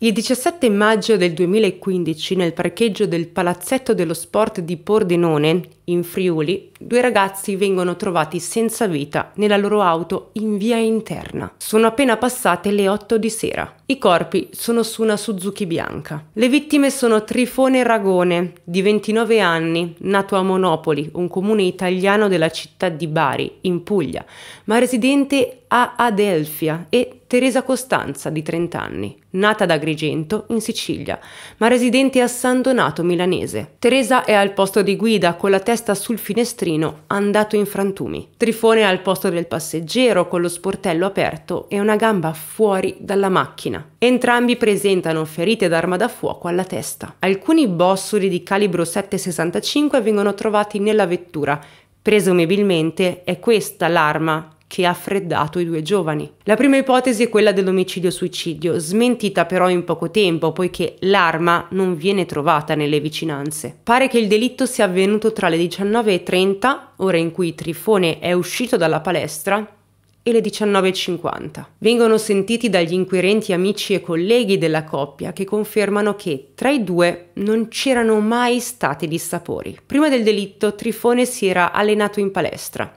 Il 17 maggio del 2015, nel parcheggio del Palazzetto dello Sport di Pordenone, in Friuli, due ragazzi vengono trovati senza vita nella loro auto in via interna. Sono appena passate le 8 di sera. I corpi sono su una Suzuki bianca. Le vittime sono Trifone Ragone, di 29 anni, nato a Monopoli, un comune italiano della città di Bari, in Puglia, ma residente a Adelfia e Teresa Costanza, di 30 anni, nata ad Agrigento, in Sicilia, ma residente a San Donato, milanese. Teresa è al posto di guida, con la testa sul finestrino, andato in frantumi. Trifone è al posto del passeggero, con lo sportello aperto e una gamba fuori dalla macchina macchina. Entrambi presentano ferite d'arma da fuoco alla testa. Alcuni bossoli di calibro 7,65 vengono trovati nella vettura. Presumibilmente è questa l'arma che ha freddato i due giovani. La prima ipotesi è quella dell'omicidio-suicidio, smentita però in poco tempo poiché l'arma non viene trovata nelle vicinanze. Pare che il delitto sia avvenuto tra le 19.30, ora in cui Trifone è uscito dalla palestra, e le 19.50. Vengono sentiti dagli inquirenti amici e colleghi della coppia che confermano che tra i due non c'erano mai stati dissapori. Prima del delitto Trifone si era allenato in palestra.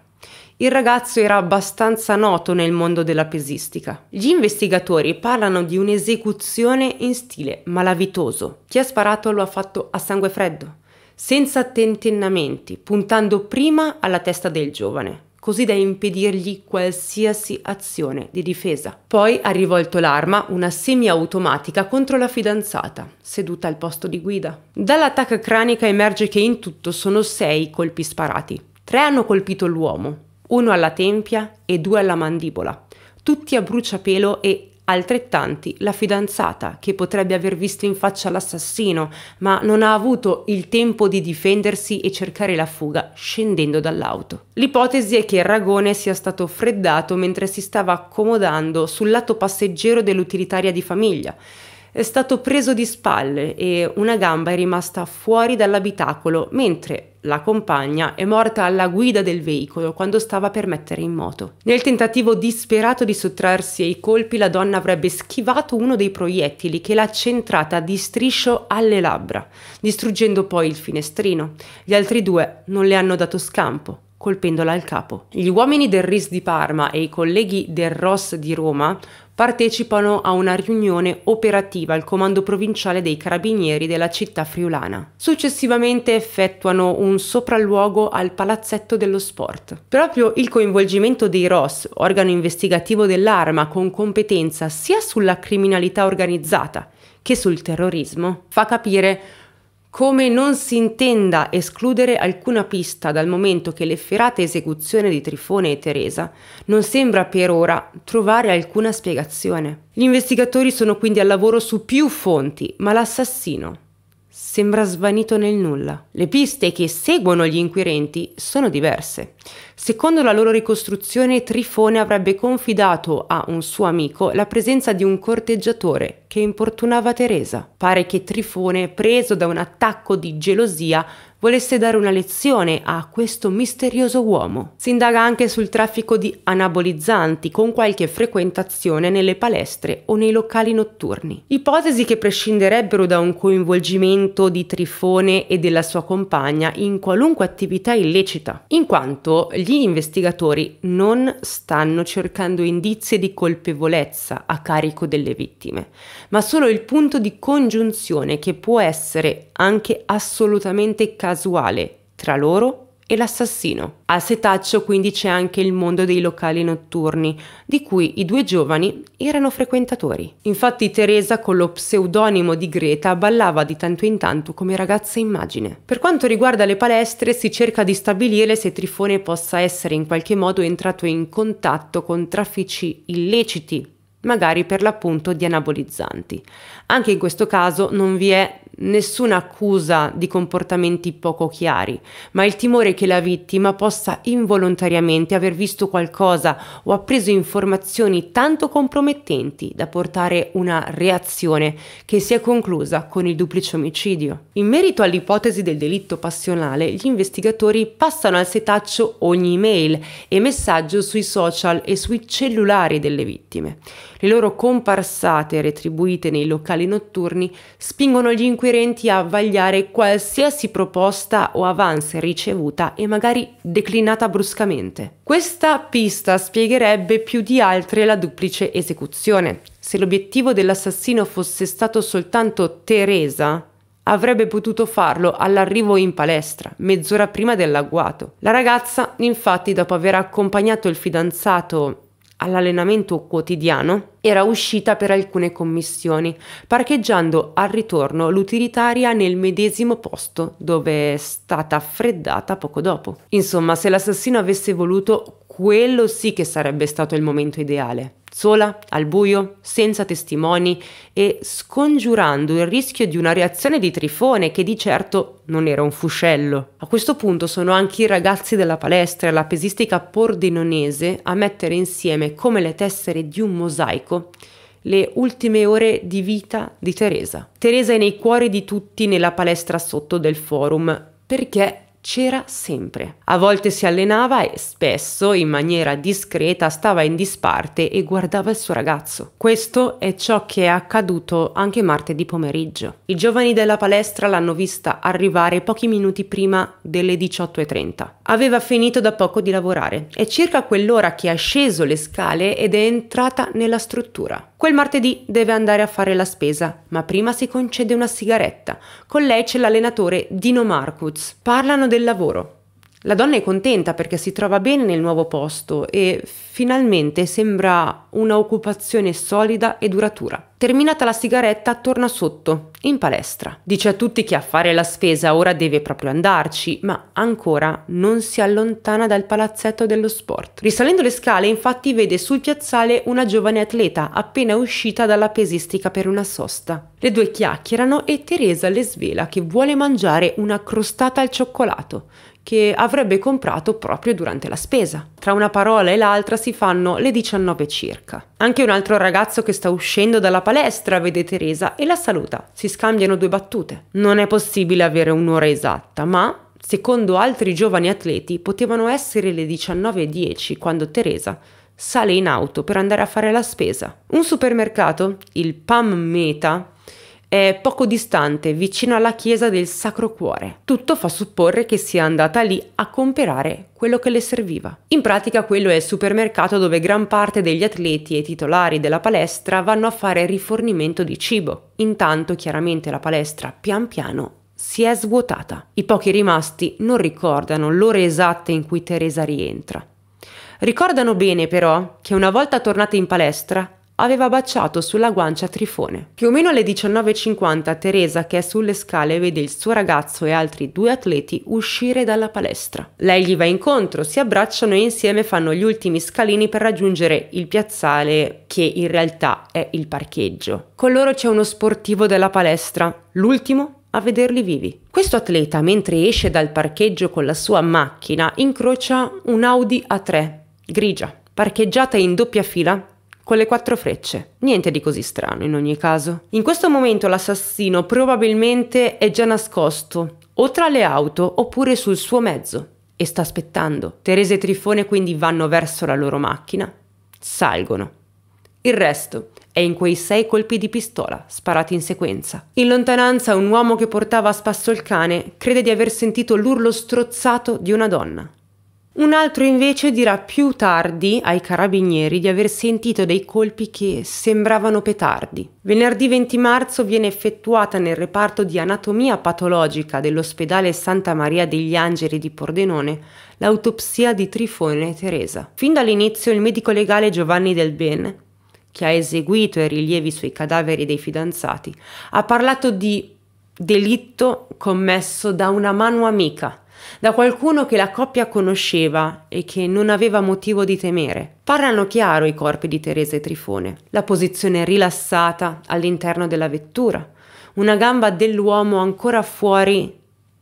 Il ragazzo era abbastanza noto nel mondo della pesistica. Gli investigatori parlano di un'esecuzione in stile malavitoso. Chi ha sparato lo ha fatto a sangue freddo, senza tentennamenti, puntando prima alla testa del giovane così da impedirgli qualsiasi azione di difesa. Poi ha rivolto l'arma, una semiautomatica, contro la fidanzata, seduta al posto di guida. Dall'attacca cranica emerge che in tutto sono sei colpi sparati. Tre hanno colpito l'uomo, uno alla tempia e due alla mandibola, tutti a bruciapelo e altrettanti la fidanzata che potrebbe aver visto in faccia l'assassino, ma non ha avuto il tempo di difendersi e cercare la fuga scendendo dall'auto. L'ipotesi è che il ragone sia stato freddato mentre si stava accomodando sul lato passeggero dell'utilitaria di famiglia è stato preso di spalle e una gamba è rimasta fuori dall'abitacolo, mentre la compagna è morta alla guida del veicolo quando stava per mettere in moto. Nel tentativo disperato di sottrarsi ai colpi, la donna avrebbe schivato uno dei proiettili che l'ha centrata di striscio alle labbra, distruggendo poi il finestrino. Gli altri due non le hanno dato scampo, colpendola al capo. Gli uomini del RIS di Parma e i colleghi del ROS di Roma partecipano a una riunione operativa al comando provinciale dei carabinieri della città friulana. Successivamente effettuano un sopralluogo al palazzetto dello sport. Proprio il coinvolgimento dei ROS, organo investigativo dell'arma con competenza sia sulla criminalità organizzata che sul terrorismo, fa capire come non si intenda escludere alcuna pista dal momento che l'efferata esecuzione di Trifone e Teresa non sembra per ora trovare alcuna spiegazione. Gli investigatori sono quindi al lavoro su più fonti, ma l'assassino sembra svanito nel nulla. Le piste che seguono gli inquirenti sono diverse. Secondo la loro ricostruzione, Trifone avrebbe confidato a un suo amico la presenza di un corteggiatore che importunava Teresa. Pare che Trifone, preso da un attacco di gelosia, volesse dare una lezione a questo misterioso uomo. Si indaga anche sul traffico di anabolizzanti con qualche frequentazione nelle palestre o nei locali notturni. Ipotesi che prescinderebbero da un coinvolgimento di Trifone e della sua compagna in qualunque attività illecita, in quanto gli investigatori non stanno cercando indizi di colpevolezza a carico delle vittime, ma solo il punto di congiunzione che può essere anche assolutamente casuale casuale tra loro e l'assassino. A Setaccio quindi c'è anche il mondo dei locali notturni, di cui i due giovani erano frequentatori. Infatti Teresa con lo pseudonimo di Greta ballava di tanto in tanto come ragazza immagine. Per quanto riguarda le palestre si cerca di stabilire se Trifone possa essere in qualche modo entrato in contatto con traffici illeciti magari per l'appunto di anabolizzanti. Anche in questo caso non vi è nessuna accusa di comportamenti poco chiari, ma il timore che la vittima possa involontariamente aver visto qualcosa o appreso informazioni tanto compromettenti da portare una reazione che si è conclusa con il duplice omicidio. In merito all'ipotesi del delitto passionale, gli investigatori passano al setaccio ogni email e messaggio sui social e sui cellulari delle vittime. Le loro comparsate retribuite nei locali notturni spingono gli incontri inquirenti a vagliare qualsiasi proposta o avance ricevuta e magari declinata bruscamente. Questa pista spiegherebbe più di altre la duplice esecuzione. Se l'obiettivo dell'assassino fosse stato soltanto Teresa, avrebbe potuto farlo all'arrivo in palestra, mezz'ora prima dell'agguato. La ragazza, infatti, dopo aver accompagnato il fidanzato all'allenamento quotidiano, era uscita per alcune commissioni, parcheggiando al ritorno l'utilitaria nel medesimo posto dove è stata freddata poco dopo. Insomma, se l'assassino avesse voluto quello sì che sarebbe stato il momento ideale, sola, al buio, senza testimoni e scongiurando il rischio di una reazione di Trifone che di certo non era un fuscello. A questo punto sono anche i ragazzi della palestra e la pesistica pordenonese a mettere insieme come le tessere di un mosaico le ultime ore di vita di Teresa. Teresa è nei cuori di tutti nella palestra sotto del forum perché c'era sempre. A volte si allenava e spesso, in maniera discreta, stava in disparte e guardava il suo ragazzo. Questo è ciò che è accaduto anche martedì pomeriggio. I giovani della palestra l'hanno vista arrivare pochi minuti prima delle 18.30. Aveva finito da poco di lavorare. È circa quell'ora che ha sceso le scale ed è entrata nella struttura. Quel martedì deve andare a fare la spesa, ma prima si concede una sigaretta. Con lei c'è l'allenatore Dino Marcus. Parlano del lavoro. La donna è contenta perché si trova bene nel nuovo posto e finalmente sembra una occupazione solida e duratura. Terminata la sigaretta, torna sotto, in palestra. Dice a tutti che a fare la spesa ora deve proprio andarci, ma ancora non si allontana dal palazzetto dello sport. Risalendo le scale, infatti, vede sul piazzale una giovane atleta appena uscita dalla pesistica per una sosta. Le due chiacchierano e Teresa le svela che vuole mangiare una crostata al cioccolato che avrebbe comprato proprio durante la spesa. Tra una parola e l'altra si fanno le 19 circa. Anche un altro ragazzo che sta uscendo dalla palestra vede Teresa e la saluta. Si scambiano due battute. Non è possibile avere un'ora esatta, ma secondo altri giovani atleti potevano essere le 19.10 quando Teresa sale in auto per andare a fare la spesa. Un supermercato, il PAM Meta, è poco distante, vicino alla chiesa del Sacro Cuore. Tutto fa supporre che sia andata lì a comprare quello che le serviva. In pratica quello è il supermercato dove gran parte degli atleti e titolari della palestra vanno a fare rifornimento di cibo. Intanto chiaramente la palestra pian piano si è svuotata. I pochi rimasti non ricordano l'ora esatta in cui Teresa rientra. Ricordano bene però che una volta tornata in palestra aveva baciato sulla guancia Trifone. Più o meno alle 19.50 Teresa, che è sulle scale, vede il suo ragazzo e altri due atleti uscire dalla palestra. Lei gli va incontro, si abbracciano e insieme fanno gli ultimi scalini per raggiungere il piazzale che in realtà è il parcheggio. Con loro c'è uno sportivo della palestra, l'ultimo a vederli vivi. Questo atleta, mentre esce dal parcheggio con la sua macchina, incrocia un Audi A3 grigia, parcheggiata in doppia fila con le quattro frecce. Niente di così strano in ogni caso. In questo momento l'assassino probabilmente è già nascosto o tra le auto oppure sul suo mezzo e sta aspettando. Teresa e Trifone quindi vanno verso la loro macchina, salgono. Il resto è in quei sei colpi di pistola sparati in sequenza. In lontananza un uomo che portava a spasso il cane crede di aver sentito l'urlo strozzato di una donna. Un altro invece dirà più tardi ai carabinieri di aver sentito dei colpi che sembravano petardi. Venerdì 20 marzo viene effettuata nel reparto di anatomia patologica dell'ospedale Santa Maria degli Angeli di Pordenone l'autopsia di Trifone e Teresa. Fin dall'inizio il medico legale Giovanni Del Ben, che ha eseguito i rilievi sui cadaveri dei fidanzati, ha parlato di delitto commesso da una mano amica da qualcuno che la coppia conosceva e che non aveva motivo di temere. Parlano chiaro i corpi di Teresa e Trifone, la posizione rilassata all'interno della vettura, una gamba dell'uomo ancora fuori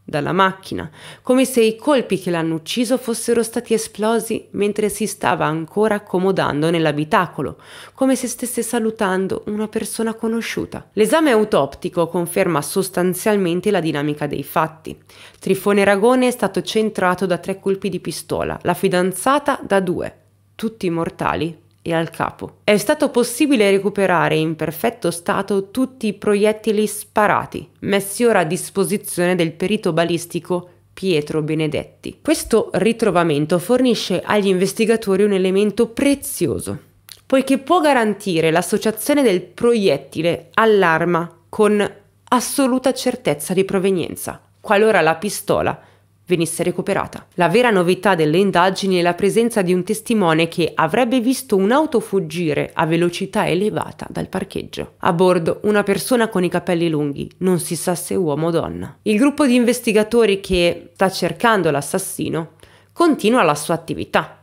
dalla macchina, come se i colpi che l'hanno ucciso fossero stati esplosi mentre si stava ancora accomodando nell'abitacolo, come se stesse salutando una persona conosciuta. L'esame autoptico conferma sostanzialmente la dinamica dei fatti. Trifone Ragone è stato centrato da tre colpi di pistola, la fidanzata da due, tutti mortali e al capo. È stato possibile recuperare in perfetto stato tutti i proiettili sparati, messi ora a disposizione del perito balistico Pietro Benedetti. Questo ritrovamento fornisce agli investigatori un elemento prezioso, poiché può garantire l'associazione del proiettile all'arma con assoluta certezza di provenienza, qualora la pistola venisse recuperata. La vera novità delle indagini è la presenza di un testimone che avrebbe visto un'auto fuggire a velocità elevata dal parcheggio. A bordo una persona con i capelli lunghi, non si sa se uomo o donna. Il gruppo di investigatori che sta cercando l'assassino continua la sua attività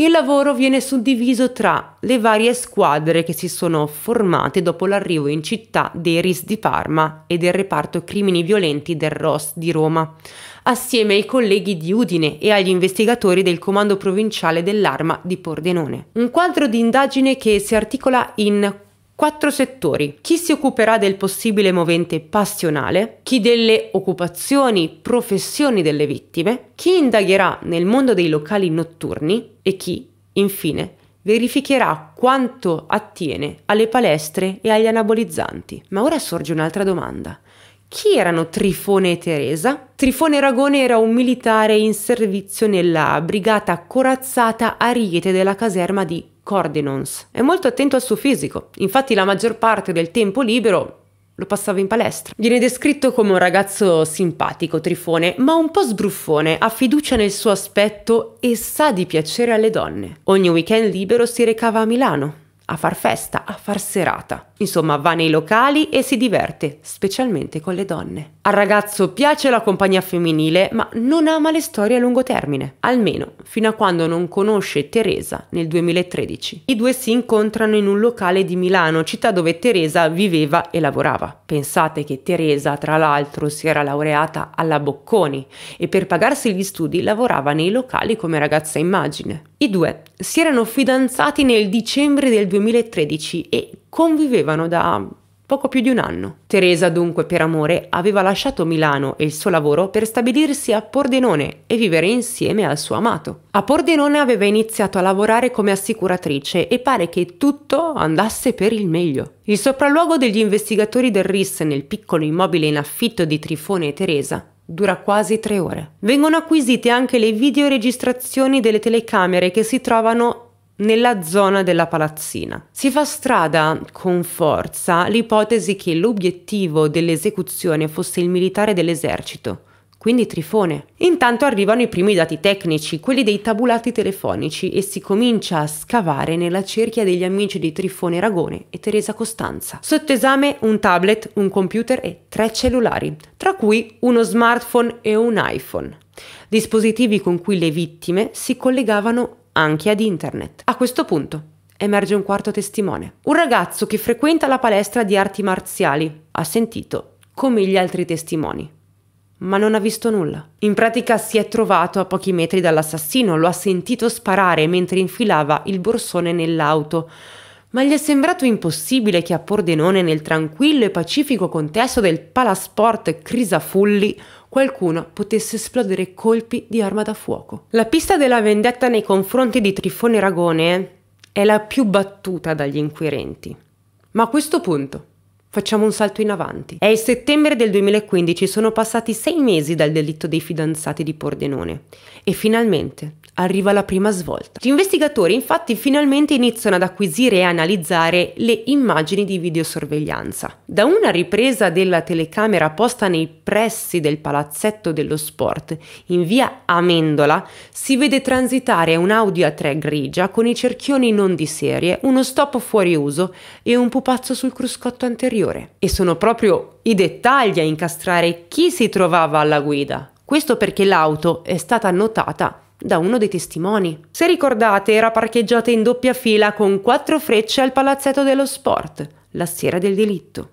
il lavoro viene suddiviso tra le varie squadre che si sono formate dopo l'arrivo in città dei RIS di Parma e del reparto crimini violenti del ROS di Roma, assieme ai colleghi di Udine e agli investigatori del comando provinciale dell'arma di Pordenone. Un quadro di indagine che si articola in quattro settori. Chi si occuperà del possibile movente passionale, chi delle occupazioni, professioni delle vittime, chi indagherà nel mondo dei locali notturni e chi, infine, verificherà quanto attiene alle palestre e agli anabolizzanti. Ma ora sorge un'altra domanda. Chi erano Trifone e Teresa? Trifone Ragone era un militare in servizio nella brigata corazzata Ariete della caserma di Cordinons. È molto attento al suo fisico, infatti la maggior parte del tempo libero lo passava in palestra. Viene descritto come un ragazzo simpatico, trifone, ma un po' sbruffone, ha fiducia nel suo aspetto e sa di piacere alle donne. Ogni weekend libero si recava a Milano, a far festa, a far serata. Insomma, va nei locali e si diverte, specialmente con le donne. Al ragazzo piace la compagnia femminile, ma non ama le storie a lungo termine, almeno fino a quando non conosce Teresa nel 2013. I due si incontrano in un locale di Milano, città dove Teresa viveva e lavorava. Pensate che Teresa, tra l'altro, si era laureata alla Bocconi e per pagarsi gli studi lavorava nei locali come ragazza immagine. I due si erano fidanzati nel dicembre del 2013 2013 e convivevano da poco più di un anno. Teresa dunque per amore aveva lasciato Milano e il suo lavoro per stabilirsi a Pordenone e vivere insieme al suo amato. A Pordenone aveva iniziato a lavorare come assicuratrice e pare che tutto andasse per il meglio. Il sopralluogo degli investigatori del RIS nel piccolo immobile in affitto di Trifone e Teresa dura quasi tre ore. Vengono acquisite anche le videoregistrazioni delle telecamere che si trovano nella zona della palazzina. Si fa strada con forza l'ipotesi che l'obiettivo dell'esecuzione fosse il militare dell'esercito, quindi Trifone. Intanto arrivano i primi dati tecnici, quelli dei tabulati telefonici, e si comincia a scavare nella cerchia degli amici di Trifone Ragone e Teresa Costanza. Sotto esame un tablet, un computer e tre cellulari, tra cui uno smartphone e un iPhone, dispositivi con cui le vittime si collegavano anche ad internet. A questo punto emerge un quarto testimone, un ragazzo che frequenta la palestra di arti marziali. Ha sentito, come gli altri testimoni, ma non ha visto nulla. In pratica si è trovato a pochi metri dall'assassino, lo ha sentito sparare mentre infilava il borsone nell'auto. Ma gli è sembrato impossibile che a Pordenone, nel tranquillo e pacifico contesto del Palasport Crisafulli, qualcuno potesse esplodere colpi di arma da fuoco. La pista della vendetta nei confronti di Trifone Ragone è la più battuta dagli inquirenti. Ma a questo punto Facciamo un salto in avanti. È il settembre del 2015, sono passati sei mesi dal delitto dei fidanzati di Pordenone e finalmente arriva la prima svolta. Gli investigatori infatti finalmente iniziano ad acquisire e analizzare le immagini di videosorveglianza. Da una ripresa della telecamera posta nei pressi del palazzetto dello sport in via Amendola si vede transitare un A3 grigia con i cerchioni non di serie, uno stop fuori uso e un pupazzo sul cruscotto anteriore superiore e sono proprio i dettagli a incastrare chi si trovava alla guida. Questo perché l'auto è stata notata da uno dei testimoni. Se ricordate, era parcheggiata in doppia fila con quattro frecce al palazzetto dello sport, la sera del delitto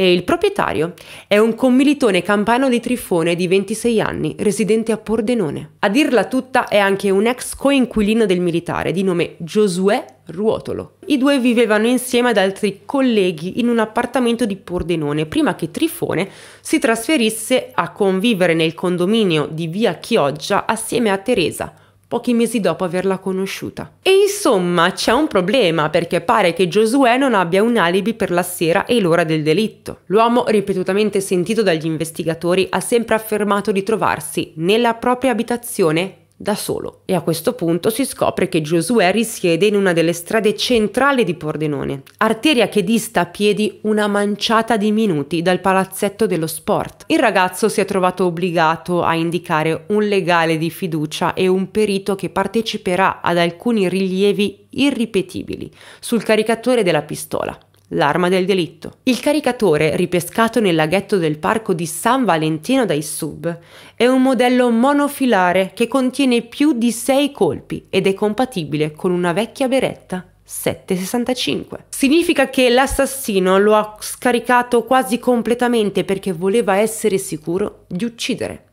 e il proprietario è un commilitone campano di Trifone di 26 anni, residente a Pordenone. A dirla tutta è anche un ex coinquilino del militare di nome Giosuè Ruotolo. I due vivevano insieme ad altri colleghi in un appartamento di Pordenone prima che Trifone si trasferisse a convivere nel condominio di via Chioggia assieme a Teresa, pochi mesi dopo averla conosciuta. E insomma c'è un problema perché pare che Giosuè non abbia un alibi per la sera e l'ora del delitto. L'uomo, ripetutamente sentito dagli investigatori, ha sempre affermato di trovarsi nella propria abitazione da solo e a questo punto si scopre che Giosuè risiede in una delle strade centrali di Pordenone, arteria che dista a piedi una manciata di minuti dal palazzetto dello sport. Il ragazzo si è trovato obbligato a indicare un legale di fiducia e un perito che parteciperà ad alcuni rilievi irripetibili sul caricatore della pistola l'arma del delitto. Il caricatore, ripescato nel laghetto del parco di San Valentino dai sub, è un modello monofilare che contiene più di 6 colpi ed è compatibile con una vecchia beretta. 765. Significa che l'assassino lo ha scaricato quasi completamente perché voleva essere sicuro di uccidere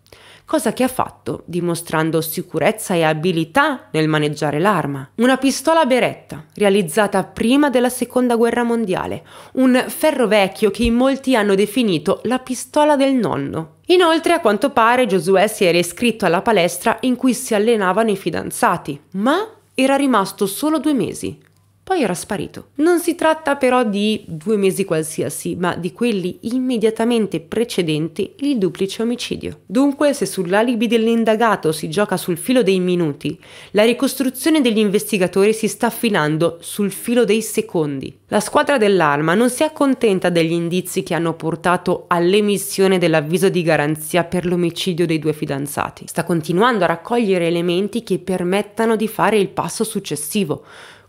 cosa che ha fatto dimostrando sicurezza e abilità nel maneggiare l'arma. Una pistola beretta, realizzata prima della seconda guerra mondiale, un ferro vecchio che in molti hanno definito la pistola del nonno. Inoltre, a quanto pare, Josué si era iscritto alla palestra in cui si allenavano i fidanzati, ma era rimasto solo due mesi, poi era sparito. Non si tratta però di due mesi qualsiasi, ma di quelli immediatamente precedenti il duplice omicidio. Dunque, se sull'alibi dell'indagato si gioca sul filo dei minuti, la ricostruzione degli investigatori si sta affinando sul filo dei secondi. La squadra dell'arma non si accontenta degli indizi che hanno portato all'emissione dell'avviso di garanzia per l'omicidio dei due fidanzati. Sta continuando a raccogliere elementi che permettano di fare il passo successivo,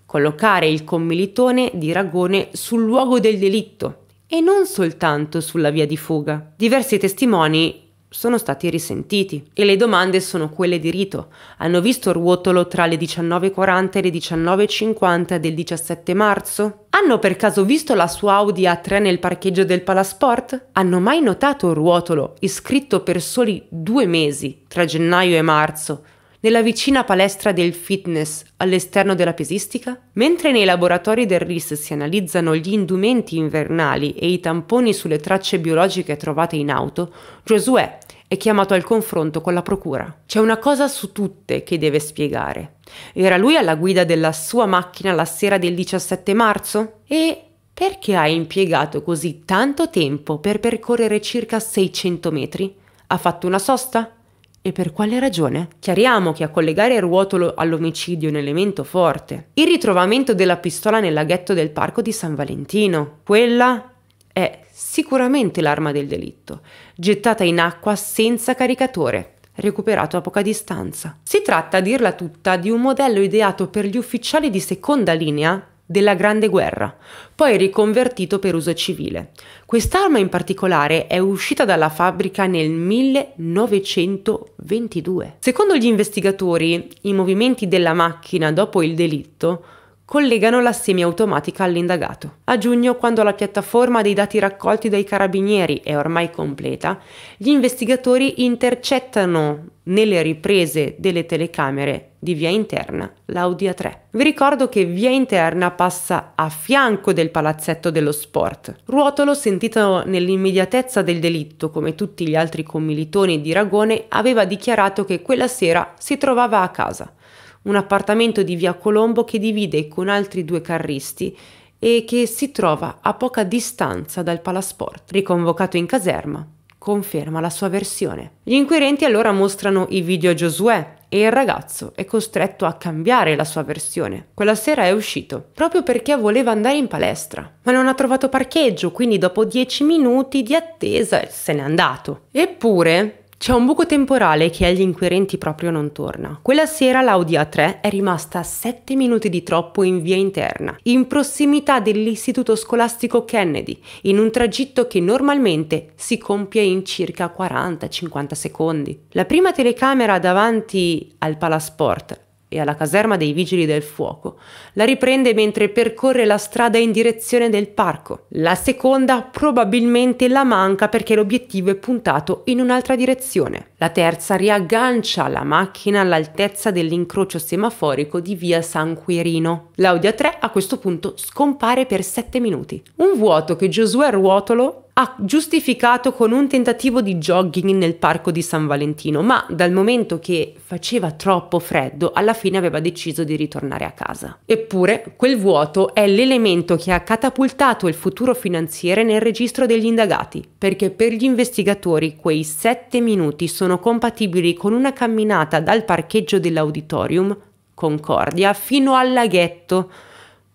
collocare il commilitone di Ragone sul luogo del delitto e non soltanto sulla via di fuga. Diversi testimoni sono stati risentiti e le domande sono quelle di rito. Hanno visto Ruotolo tra le 19.40 e le 19.50 del 17 marzo? Hanno per caso visto la sua Audi A3 nel parcheggio del Palasport? Hanno mai notato Ruotolo iscritto per soli due mesi, tra gennaio e marzo, nella vicina palestra del fitness all'esterno della pesistica? Mentre nei laboratori del RIS si analizzano gli indumenti invernali e i tamponi sulle tracce biologiche trovate in auto, Josué è chiamato al confronto con la procura. C'è una cosa su tutte che deve spiegare. Era lui alla guida della sua macchina la sera del 17 marzo? E perché ha impiegato così tanto tempo per percorrere circa 600 metri? Ha fatto una sosta? E per quale ragione? Chiariamo che a collegare il ruotolo all'omicidio è un elemento forte. Il ritrovamento della pistola nel laghetto del parco di San Valentino. Quella è sicuramente l'arma del delitto, gettata in acqua senza caricatore recuperato a poca distanza. Si tratta, a dirla tutta, di un modello ideato per gli ufficiali di seconda linea della Grande Guerra, poi riconvertito per uso civile. Quest'arma in particolare è uscita dalla fabbrica nel 1922. Secondo gli investigatori, i movimenti della macchina dopo il delitto collegano la semiautomatica all'indagato. A giugno, quando la piattaforma dei dati raccolti dai carabinieri è ormai completa, gli investigatori intercettano nelle riprese delle telecamere di via interna l'Audi A3. Vi ricordo che via interna passa a fianco del palazzetto dello sport. Ruotolo, sentito nell'immediatezza del delitto come tutti gli altri commilitoni di Ragone, aveva dichiarato che quella sera si trovava a casa un appartamento di via Colombo che divide con altri due carristi e che si trova a poca distanza dal palasport. Riconvocato in caserma, conferma la sua versione. Gli inquirenti allora mostrano i video a Josué e il ragazzo è costretto a cambiare la sua versione. Quella sera è uscito proprio perché voleva andare in palestra, ma non ha trovato parcheggio, quindi dopo 10 minuti di attesa se n'è andato. Eppure c'è un buco temporale che agli inquirenti proprio non torna. Quella sera l'Audi A3 è rimasta 7 minuti di troppo in via interna, in prossimità dell'istituto scolastico Kennedy, in un tragitto che normalmente si compie in circa 40-50 secondi. La prima telecamera davanti al palasport e alla caserma dei vigili del fuoco. La riprende mentre percorre la strada in direzione del parco. La seconda probabilmente la manca perché l'obiettivo è puntato in un'altra direzione. La terza riaggancia la macchina all'altezza dell'incrocio semaforico di via San Quirino. L'Audi A3 a questo punto scompare per 7 minuti. Un vuoto che Giosuè Ruotolo ha giustificato con un tentativo di jogging nel parco di San Valentino, ma dal momento che faceva troppo freddo, alla fine aveva deciso di ritornare a casa. Eppure, quel vuoto è l'elemento che ha catapultato il futuro finanziere nel registro degli indagati, perché per gli investigatori quei sette minuti sono compatibili con una camminata dal parcheggio dell'auditorium Concordia fino al laghetto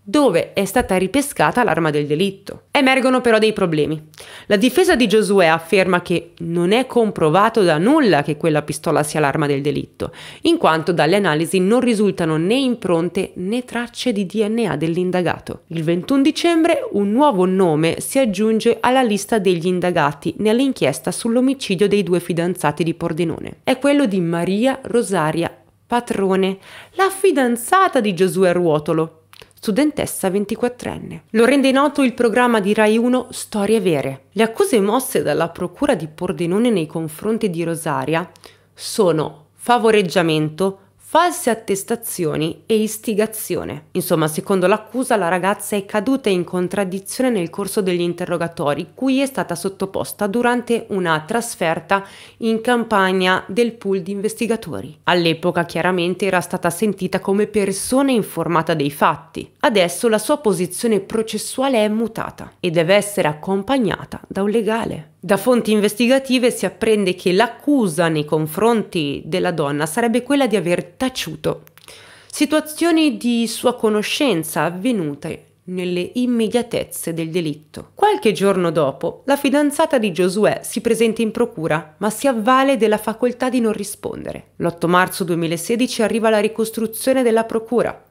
dove è stata ripescata l'arma del delitto. Emergono però dei problemi. La difesa di Giosuè afferma che non è comprovato da nulla che quella pistola sia l'arma del delitto, in quanto dalle analisi non risultano né impronte né tracce di DNA dell'indagato. Il 21 dicembre un nuovo nome si aggiunge alla lista degli indagati nell'inchiesta sull'omicidio dei due fidanzati di Pordenone. È quello di Maria Rosaria Patrone, la fidanzata di Giosuè Ruotolo, studentessa 24enne. Lo rende noto il programma di Rai 1 Storie Vere. Le accuse mosse dalla procura di Pordenone nei confronti di Rosaria sono favoreggiamento, false attestazioni e istigazione. Insomma, secondo l'accusa, la ragazza è caduta in contraddizione nel corso degli interrogatori cui è stata sottoposta durante una trasferta in campagna del pool di investigatori. All'epoca chiaramente era stata sentita come persona informata dei fatti. Adesso la sua posizione processuale è mutata e deve essere accompagnata da un legale. Da fonti investigative si apprende che l'accusa nei confronti della donna sarebbe quella di aver taciuto situazioni di sua conoscenza avvenute nelle immediatezze del delitto. Qualche giorno dopo, la fidanzata di Giosuè si presenta in procura, ma si avvale della facoltà di non rispondere. L'8 marzo 2016 arriva la ricostruzione della procura.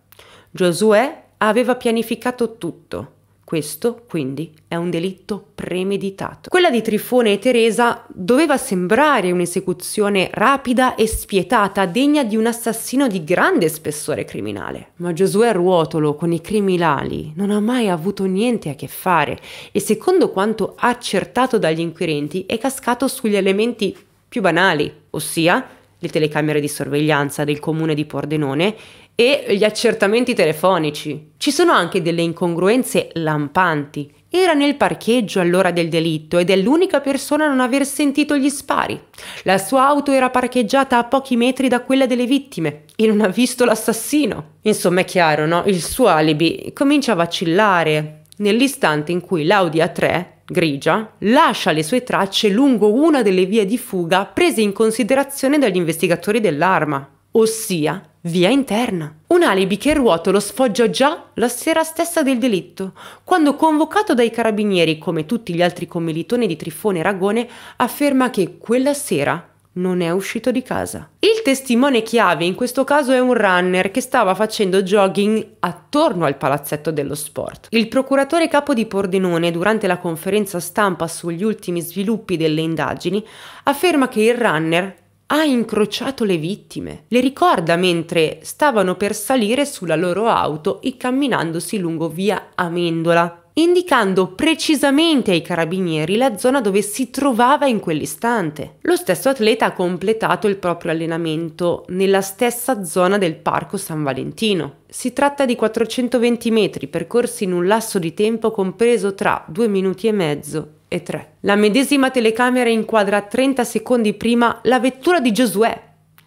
Giosuè aveva pianificato tutto, questo, quindi, è un delitto premeditato. Quella di Trifone e Teresa doveva sembrare un'esecuzione rapida e spietata, degna di un assassino di grande spessore criminale. Ma Giosuè Ruotolo con i criminali non ha mai avuto niente a che fare e secondo quanto accertato dagli inquirenti è cascato sugli elementi più banali, ossia le telecamere di sorveglianza del comune di Pordenone e gli accertamenti telefonici. Ci sono anche delle incongruenze lampanti. Era nel parcheggio all'ora del delitto ed è l'unica persona a non aver sentito gli spari. La sua auto era parcheggiata a pochi metri da quella delle vittime e non ha visto l'assassino. Insomma è chiaro, no? Il suo alibi comincia a vacillare nell'istante in cui l'Audi A3 grigia, lascia le sue tracce lungo una delle vie di fuga prese in considerazione dagli investigatori dell'arma, ossia Via interna. Un alibi che Ruotolo sfoggia già la sera stessa del delitto, quando convocato dai carabinieri come tutti gli altri commilitoni di Trifone Ragone, afferma che quella sera non è uscito di casa. Il testimone chiave in questo caso è un runner che stava facendo jogging attorno al palazzetto dello sport. Il procuratore capo di Pordenone, durante la conferenza stampa sugli ultimi sviluppi delle indagini, afferma che il runner ha incrociato le vittime. Le ricorda mentre stavano per salire sulla loro auto e camminandosi lungo via Amendola, indicando precisamente ai carabinieri la zona dove si trovava in quell'istante. Lo stesso atleta ha completato il proprio allenamento nella stessa zona del Parco San Valentino. Si tratta di 420 metri percorsi in un lasso di tempo compreso tra 2 minuti e mezzo e 3. La medesima telecamera inquadra 30 secondi prima la vettura di Giosuè,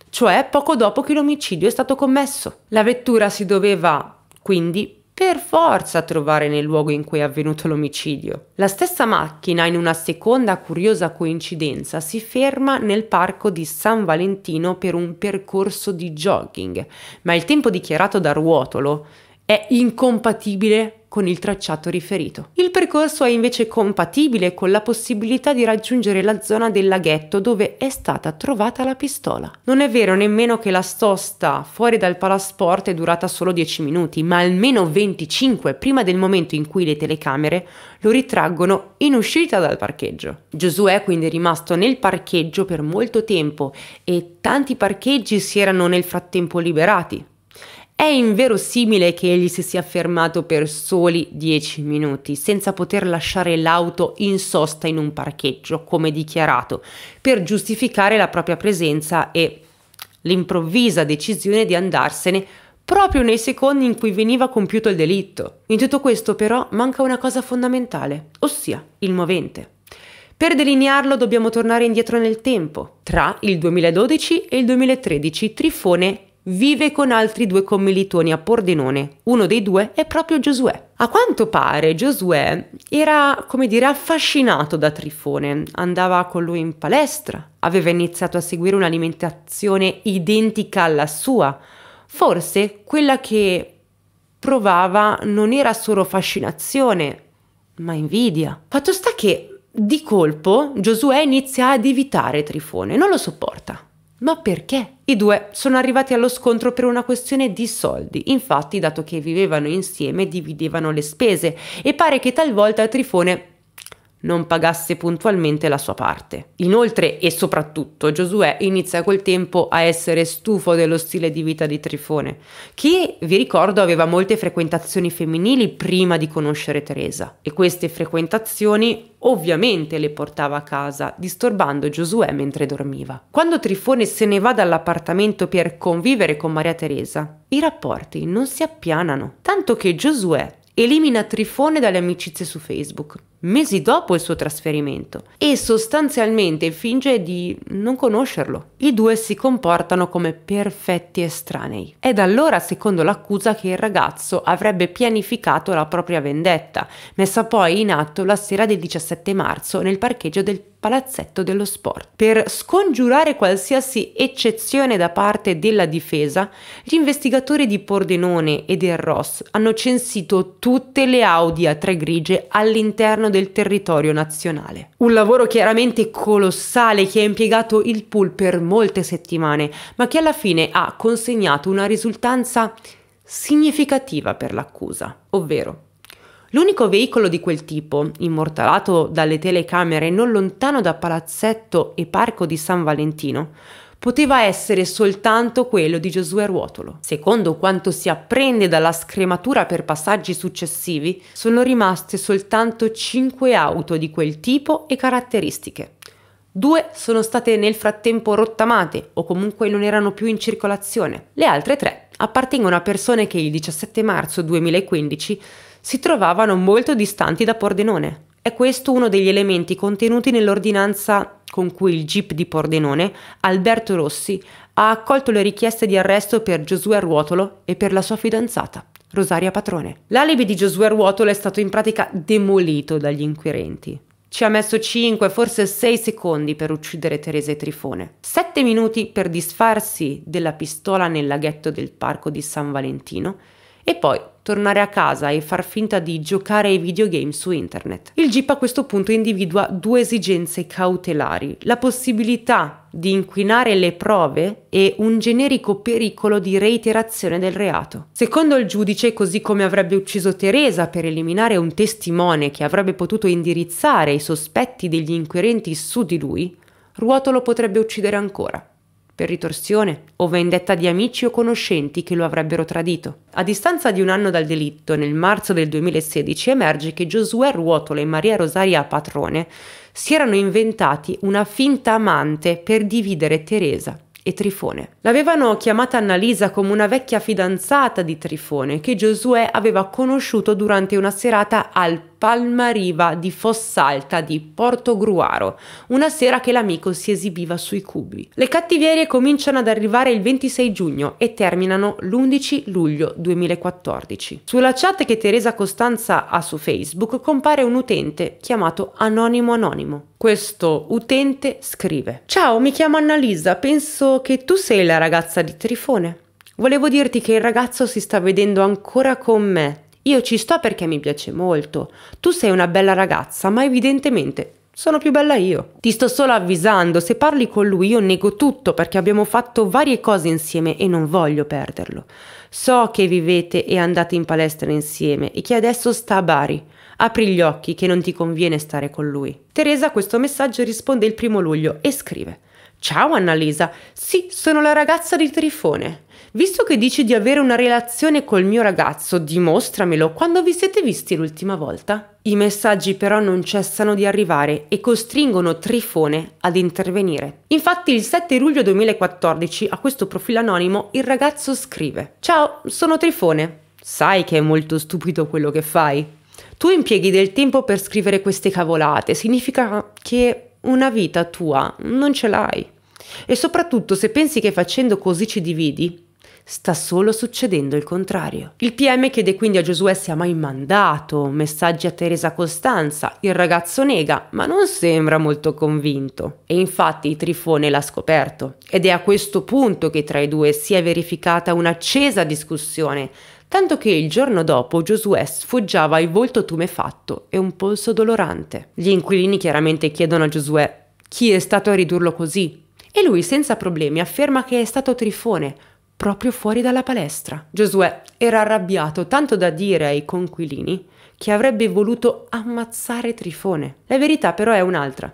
cioè poco dopo che l'omicidio è stato commesso. La vettura si doveva quindi per forza trovare nel luogo in cui è avvenuto l'omicidio. La stessa macchina, in una seconda curiosa coincidenza, si ferma nel parco di San Valentino per un percorso di jogging, ma il tempo dichiarato da Ruotolo è incompatibile con il tracciato riferito. Il percorso è invece compatibile con la possibilità di raggiungere la zona del laghetto dove è stata trovata la pistola. Non è vero nemmeno che la sosta fuori dal palasport è durata solo 10 minuti, ma almeno 25 prima del momento in cui le telecamere lo ritraggono in uscita dal parcheggio. Gesù è quindi rimasto nel parcheggio per molto tempo e tanti parcheggi si erano nel frattempo liberati. È inverosimile che egli si sia fermato per soli 10 minuti, senza poter lasciare l'auto in sosta in un parcheggio, come dichiarato, per giustificare la propria presenza e l'improvvisa decisione di andarsene proprio nei secondi in cui veniva compiuto il delitto. In tutto questo però manca una cosa fondamentale, ossia il movente. Per delinearlo dobbiamo tornare indietro nel tempo, tra il 2012 e il 2013 Trifone Vive con altri due commilitoni a Pordenone, uno dei due è proprio Giosuè. A quanto pare Giosuè era, come dire, affascinato da Trifone, andava con lui in palestra, aveva iniziato a seguire un'alimentazione identica alla sua, forse quella che provava non era solo fascinazione, ma invidia. Fatto sta che, di colpo, Giosuè inizia ad evitare Trifone, non lo sopporta. Ma perché? I due sono arrivati allo scontro per una questione di soldi, infatti dato che vivevano insieme dividevano le spese e pare che talvolta Trifone non pagasse puntualmente la sua parte. Inoltre e soprattutto Giosuè inizia col tempo a essere stufo dello stile di vita di Trifone, che vi ricordo aveva molte frequentazioni femminili prima di conoscere Teresa e queste frequentazioni ovviamente le portava a casa, disturbando Giosuè mentre dormiva. Quando Trifone se ne va dall'appartamento per convivere con Maria Teresa, i rapporti non si appianano, tanto che Giosuè elimina Trifone dalle amicizie su Facebook mesi dopo il suo trasferimento e sostanzialmente finge di non conoscerlo. I due si comportano come perfetti estranei. È da allora, secondo l'accusa, che il ragazzo avrebbe pianificato la propria vendetta, messa poi in atto la sera del 17 marzo nel parcheggio del palazzetto dello sport. Per scongiurare qualsiasi eccezione da parte della difesa, gli investigatori di Pordenone e del Ross hanno censito tutte le Audi a tre grigie all'interno del territorio nazionale. Un lavoro chiaramente colossale che ha impiegato il pool per molte settimane, ma che alla fine ha consegnato una risultanza significativa per l'accusa, ovvero L'unico veicolo di quel tipo, immortalato dalle telecamere non lontano da Palazzetto e Parco di San Valentino, poteva essere soltanto quello di Giosuè Ruotolo. Secondo quanto si apprende dalla scrematura per passaggi successivi, sono rimaste soltanto 5 auto di quel tipo e caratteristiche. Due sono state nel frattempo rottamate o comunque non erano più in circolazione. Le altre tre appartengono a persone che il 17 marzo 2015 si trovavano molto distanti da Pordenone. È questo uno degli elementi contenuti nell'ordinanza con cui il GIP di Pordenone, Alberto Rossi, ha accolto le richieste di arresto per Giosuè Ruotolo e per la sua fidanzata, Rosaria Patrone. L'alibi di Giosuè Ruotolo è stato in pratica demolito dagli inquirenti. Ci ha messo 5, forse 6 secondi per uccidere Teresa e Trifone. 7 minuti per disfarsi della pistola nel laghetto del parco di San Valentino e poi tornare a casa e far finta di giocare ai videogame su internet. Il GIP a questo punto individua due esigenze cautelari, la possibilità di inquinare le prove e un generico pericolo di reiterazione del reato. Secondo il giudice, così come avrebbe ucciso Teresa per eliminare un testimone che avrebbe potuto indirizzare i sospetti degli inquirenti su di lui, Ruotolo potrebbe uccidere ancora per ritorsione o vendetta di amici o conoscenti che lo avrebbero tradito. A distanza di un anno dal delitto, nel marzo del 2016 emerge che Giosuè Ruotolo e Maria Rosaria Patrone si erano inventati una finta amante per dividere Teresa e Trifone. L'avevano chiamata Annalisa come una vecchia fidanzata di Trifone che Giosuè aveva conosciuto durante una serata al Palmariva di Fossalta di Portogruaro, una sera che l'amico si esibiva sui cubi. Le cattiverie cominciano ad arrivare il 26 giugno e terminano l'11 luglio 2014. Sulla chat che Teresa Costanza ha su Facebook compare un utente chiamato Anonimo Anonimo. Questo utente scrive: Ciao, mi chiamo Annalisa, penso che tu sei la ragazza di Trifone. Volevo dirti che il ragazzo si sta vedendo ancora con me, io ci sto perché mi piace molto. Tu sei una bella ragazza, ma evidentemente sono più bella io. Ti sto solo avvisando, se parli con lui io nego tutto perché abbiamo fatto varie cose insieme e non voglio perderlo. So che vivete e andate in palestra insieme e che adesso sta a Bari. Apri gli occhi che non ti conviene stare con lui. Teresa a questo messaggio risponde il primo luglio e scrive Ciao Annalisa, sì, sono la ragazza di Trifone. Visto che dici di avere una relazione col mio ragazzo, dimostramelo quando vi siete visti l'ultima volta. I messaggi però non cessano di arrivare e costringono Trifone ad intervenire. Infatti il 7 luglio 2014 a questo profilo anonimo il ragazzo scrive Ciao, sono Trifone. Sai che è molto stupido quello che fai. Tu impieghi del tempo per scrivere queste cavolate, significa che una vita tua non ce l'hai. E soprattutto se pensi che facendo così ci dividi, Sta solo succedendo il contrario. Il PM chiede quindi a Giosuè se ha mai mandato messaggi a Teresa Costanza. Il ragazzo nega, ma non sembra molto convinto. E infatti Trifone l'ha scoperto. Ed è a questo punto che tra i due si è verificata un'accesa discussione tanto che il giorno dopo Giosuè sfoggiava il volto tumefatto e un polso dolorante. Gli inquilini chiaramente chiedono a Giosuè chi è stato a ridurlo così e lui senza problemi afferma che è stato Trifone, proprio fuori dalla palestra. Giosuè era arrabbiato tanto da dire ai conquilini che avrebbe voluto ammazzare Trifone. La verità però è un'altra.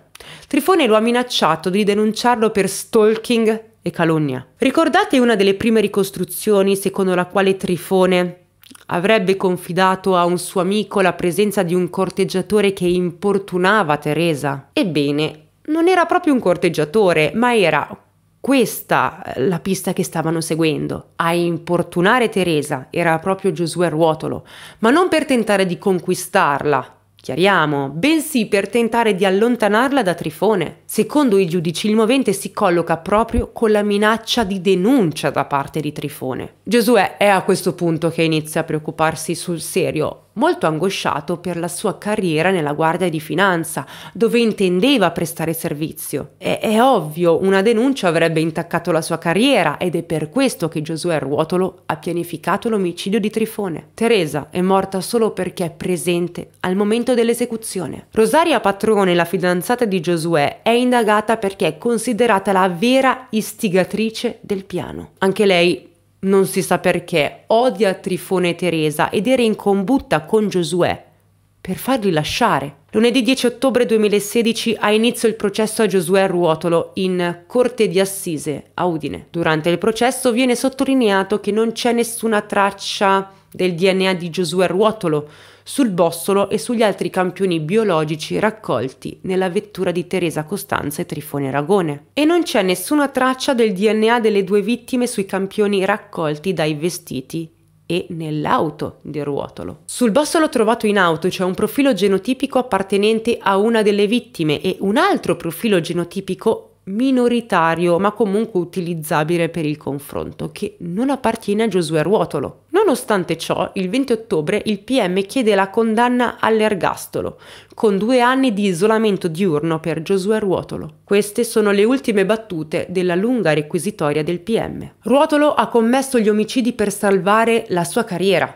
Trifone lo ha minacciato di denunciarlo per stalking e calunnia. Ricordate una delle prime ricostruzioni secondo la quale Trifone avrebbe confidato a un suo amico la presenza di un corteggiatore che importunava Teresa? Ebbene, non era proprio un corteggiatore, ma era questa eh, la pista che stavano seguendo. A importunare Teresa era proprio Giosuè Ruotolo, ma non per tentare di conquistarla, chiariamo, bensì per tentare di allontanarla da Trifone. Secondo i giudici il movente si colloca proprio con la minaccia di denuncia da parte di Trifone. Giosuè è a questo punto che inizia a preoccuparsi sul serio molto angosciato per la sua carriera nella Guardia di Finanza, dove intendeva prestare servizio. E è ovvio, una denuncia avrebbe intaccato la sua carriera ed è per questo che Giosuè Ruotolo ha pianificato l'omicidio di Trifone. Teresa è morta solo perché è presente al momento dell'esecuzione. Rosaria Patrone, la fidanzata di Giosuè, è indagata perché è considerata la vera istigatrice del piano. Anche lei non si sa perché, odia Trifone e Teresa ed era in combutta con Giosuè per farli lasciare. Lunedì 10 ottobre 2016 ha inizio il processo a Giosuè Ruotolo in Corte di Assise a Udine. Durante il processo viene sottolineato che non c'è nessuna traccia del DNA di Giosuè Ruotolo sul bossolo e sugli altri campioni biologici raccolti nella vettura di Teresa Costanza e Trifone Aragone. E non c'è nessuna traccia del DNA delle due vittime sui campioni raccolti dai vestiti e nell'auto del ruotolo. Sul bossolo trovato in auto c'è un profilo genotipico appartenente a una delle vittime e un altro profilo genotipico minoritario ma comunque utilizzabile per il confronto, che non appartiene a Giosuè Ruotolo. Nonostante ciò, il 20 ottobre il PM chiede la condanna all'ergastolo, con due anni di isolamento diurno per Giosuè Ruotolo. Queste sono le ultime battute della lunga requisitoria del PM. Ruotolo ha commesso gli omicidi per salvare la sua carriera,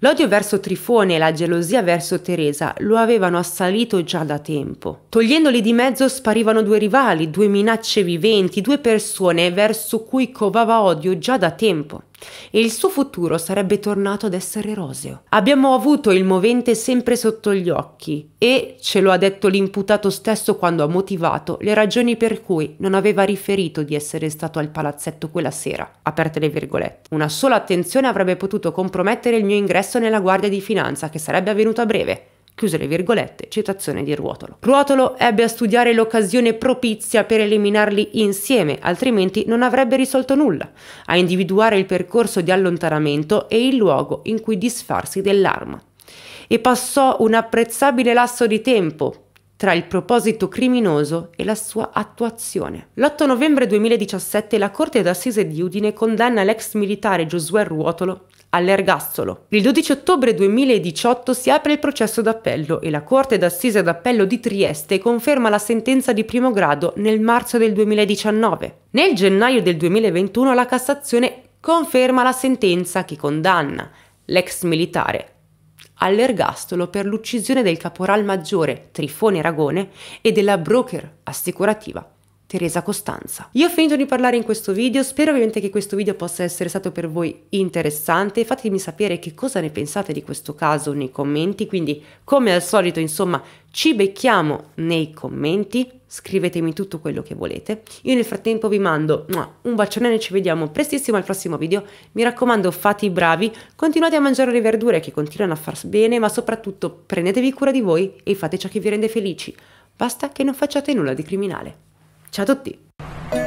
L'odio verso Trifone e la gelosia verso Teresa lo avevano assalito già da tempo. Togliendoli di mezzo sparivano due rivali, due minacce viventi, due persone verso cui covava odio già da tempo e il suo futuro sarebbe tornato ad essere roseo. Abbiamo avuto il movente sempre sotto gli occhi e ce lo ha detto l'imputato stesso quando ha motivato le ragioni per cui non aveva riferito di essere stato al palazzetto quella sera, aperte le virgolette. Una sola attenzione avrebbe potuto compromettere il mio ingresso nella Guardia di Finanza che sarebbe avvenuto a breve. Chiuse le virgolette, citazione di Ruotolo. Ruotolo ebbe a studiare l'occasione propizia per eliminarli insieme, altrimenti non avrebbe risolto nulla, a individuare il percorso di allontanamento e il luogo in cui disfarsi dell'arma. E passò un apprezzabile lasso di tempo tra il proposito criminoso e la sua attuazione. L'8 novembre 2017 la Corte d'Assise di Udine condanna l'ex militare Giosuè Ruotolo all'ergastolo. Il 12 ottobre 2018 si apre il processo d'appello e la Corte d'Assise d'Appello di Trieste conferma la sentenza di primo grado nel marzo del 2019. Nel gennaio del 2021 la Cassazione conferma la sentenza che condanna l'ex militare all'ergastolo per l'uccisione del caporal maggiore Trifone Ragone e della broker assicurativa Teresa Costanza. Io ho finito di parlare in questo video, spero ovviamente che questo video possa essere stato per voi interessante, fatemi sapere che cosa ne pensate di questo caso nei commenti, quindi come al solito insomma ci becchiamo nei commenti, scrivetemi tutto quello che volete, io nel frattempo vi mando un bacione e ci vediamo prestissimo al prossimo video, mi raccomando fate i bravi, continuate a mangiare le verdure che continuano a far bene, ma soprattutto prendetevi cura di voi e fate ciò che vi rende felici, basta che non facciate nulla di criminale. Ciao a tutti!